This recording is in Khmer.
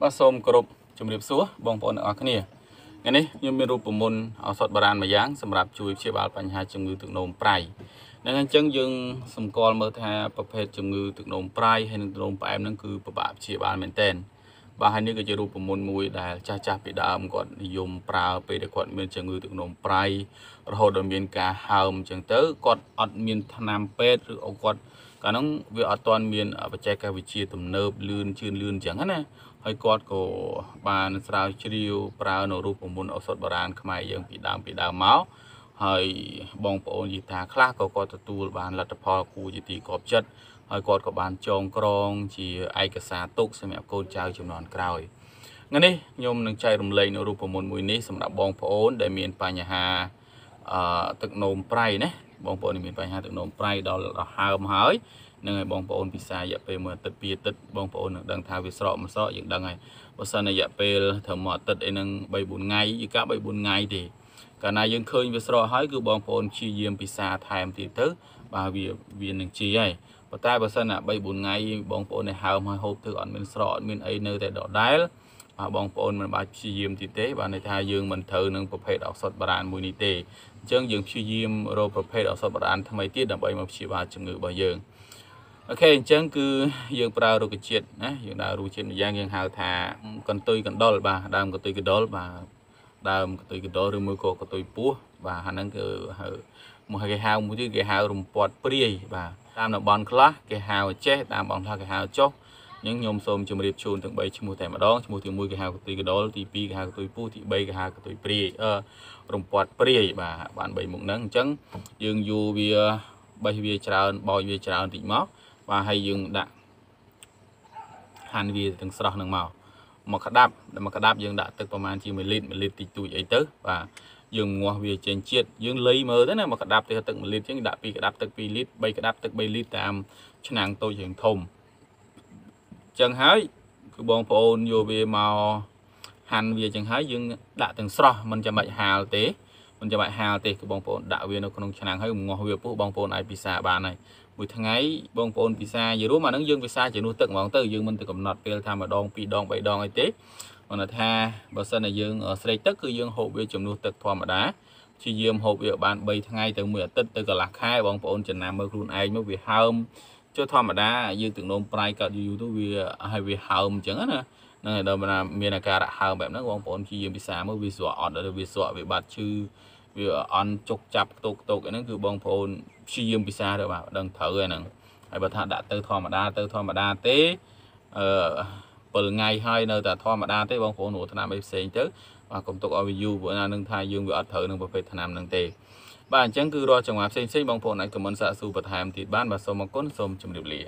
បាទសូមគោរពជំរាបសួរបងប្អូនទាំងអស់គ្នាថ្ងៃនេះខ្ញុំមានរូបមន្តឱសថបុរាណមួយយ៉ាងសម្រាប់ជួយព្យាបាលបញ្ហាជំងឺទឹកនោមប្រៃនឹងអញ្ចឹងយើងសម្គាល់មើលថាប្រភេទជំងឺទឹកនោមប្រៃហើយនិងទឹកនោមផ្អែមនឹងគឺពិបាកព្យាបាលមែនទែនបាទហើយនេះគឺជារូបមន្តមួយដែលចាស់ចាស់ពីដើមគាត់និយមប្រើពេលដែលគាត់មានជំងឺទឹកនោមប្រៃរហូតដល់មាន ការហើមអញ្ចឹងទៅគាត់អត់មាន ថ្នាំពេទ្យឬគាត់កាលហ្នឹងវាអត់ទាន់មានបច្ចេកវិទ្យាទំនើបលឿនជឿនលឿនអញ្ចឹងណាហើយគាត់ក៏បានស្រាវជ្រាវប្រើនៅរូបមន្តឱសថបុរាណខ្មែរយើងពីដើមពីដើមមកហើយ បងប្អូនយីតាខ្លះក៏គាត់ទទួល បានលទ្ធផលគួរជាទីគាប់ចិត្តហើយគាត់ក៏បានចងក្រង ជាឯកសារទុកសម្រាប់កូនចៅចំនួនក្រោយថ្ងៃនេះខ្ញុំនឹងចែករំលែកនៅរូបមន្តមួយនេះសម្រាប់បងប្អូន ដែលមានបញ្ហាអឺទឹកនោមប្រៃណាបងប្អូនមានបញ្ហាទឹកនោមប្រៃដល់ដល់ហើមហើយនឹងឲ្យបងប្អូនពិសាររយៈពេលមួយអាទិត្យពីរអាទិត្យបងប្អូននឹងដឹងថាវាស្រកមិនស្រកយើងដឹងហើយបើសិនរយៈពេលត្រឹមមួយអាទិត្យអីហ្នឹង3 4ថ្ងៃយីកា3 4ថ្ងៃទេកាលណាយើងឃើញវាស្រកហើយ គឺបងប្អូនព្យាយាមពិសារថែមទៀតទៅបាទវាវានឹងជាហើយប៉ុន្តែបើសិនណា3 4ថ្ងៃបងប្អូននៅហើមហើយហូបទឹកអត់មានស្រកអត់មានអីនៅតែដដែលបាទបងប្អូនមិនបាច់ព្យាយាមទីទេបាទន័យថាយើងមិនត្រូវនឹងប្រភេទឱសថបុរាណមួយនេះទេអញ្ចឹងយើងព្យាយាមរកប្រភេទឱសថបុរាណថ្មីទៀតដើម្បីមកព្យាបាលជំងឺរបស់យើងអូខេអញ្ចឹងគឺយើងប្រើរុក្ខជាតិណាយើងដើររុក្ខជាតិម្យ៉ាងយើងហៅថាកន្ទុយកណ្ដុលបាទដើមកន្ទុយកណ្ដុលបាទដើមកន្ទុយកណ្ដុលឬមួយក៏កន្ទុយពោះបាទហ្នឹងគឺហៅមកគេហៅមួយទៀតគេហៅរំពាត់ព្រាយបាទតាមតំបន់ខ្លះគេហៅចេះតាមតំបន់ខ្លះគេហៅចុះអញ្ចឹងខ្ញុំសូមជម្រាបជូនទាំង3ឈ្មោះតែម្ដងឈ្មោះទី1គេហៅកទុយកដុលទី2គេហៅកទុយពូទី3គេហៅកទុយព្រាយអឺរំពាត់ព្រាយបាទបាន3មុខហ្នឹងអញ្ចឹងយើងយូរវាបេះវាច្រើនបោចវាច្រើនតិចមកបាទហើយយើងដាក់ហាន់វាទាំងស្រស់ហ្នឹងមកមកក្តាប់ដល់មកក្តាប់យើងដាក់ទឹកប្រហែលជា1លីត្រ1លីត្រតិចតួចអីទៅបាទយើងងាស់វាចេញជាតិយើងលៃមើលទៅណាមកក្តាប់ទឹក1លីត្រចឹងដាក់2ក្តាប់ទឹក2លីត្រ3ក្តាប់ទឹក3លីត្រតាមឆ្នាំងតូចជាងធំចឹងហើយគឺបងប្អូនយកវាមកហាន់វាចឹងហើយយើងដាក់ទាំងស្រស់មិនចាំបាច់ហាលទេមិនចាំបាច់ហាលទេគឺបងប្អូនដាក់វានៅក្នុងឆ្នាំងហើយងាស់វាពុះបងប្អូនអាចពិសាបានហើយមួយថ្ងៃបងប្អូនពិសាយឺរួមអានឹងយើងពិសាជំនួសទឹកហ្មងទៅយើងមិនទៅកំណត់ពេលថាម្ដងពីរដងបីដងអីទេមិនថាបើសិនតែយើង ស្រេកទឹកគឺយើងហូបវាជំនួសទឹកធម្មតាជាយាមហូបវាបាន3ថ្ងៃទៅ1អាទិត្យទៅកន្លះខែបងប្អូនចំណាំមើលខ្លួនឯងមកវាហើមចុះធម្មតាយើងទឹកនោមប្រៃកើតយូរទៅវាឲ្យវាហើមអញ្ចឹងណាហ្នឹងហើយដល់មានអាការៈហើមបែបហ្នឹងបងប្អូនព្យាយាមពិសាមើលវាស្រក់អត់ឬវាស្រក់វាបាត់ឈឺវាអន់ចុកចាប់ខ្ទោកខ្ទោកអីហ្នឹងគឺបងប្អូនព្យាយាមពិសាទៅបាទដឹងត្រូវហើយហ្នឹងហើយបើថាដាក់ទៅធម្មតាទៅធម្មតាទេអឺ7ថ្ងៃហើយនៅតែធម្មតាទេបងប្អូនរកថ្នាំអីផ្សេងទៅបាទកុំទុកឲ្យវាយូរព្រោះណានឹងថាយើងវាអត់ត្រូវនឹងប្រភេទថ្នាំហ្នឹងទេបាទអញ្ចឹងគឺរាល់ចង្វាក់ផ្សេងៗបងប្អូនអាចខមមិនសាកសួរបន្ថែមទៀតបានបាទសូមអរគុណសូមជម្រាបលា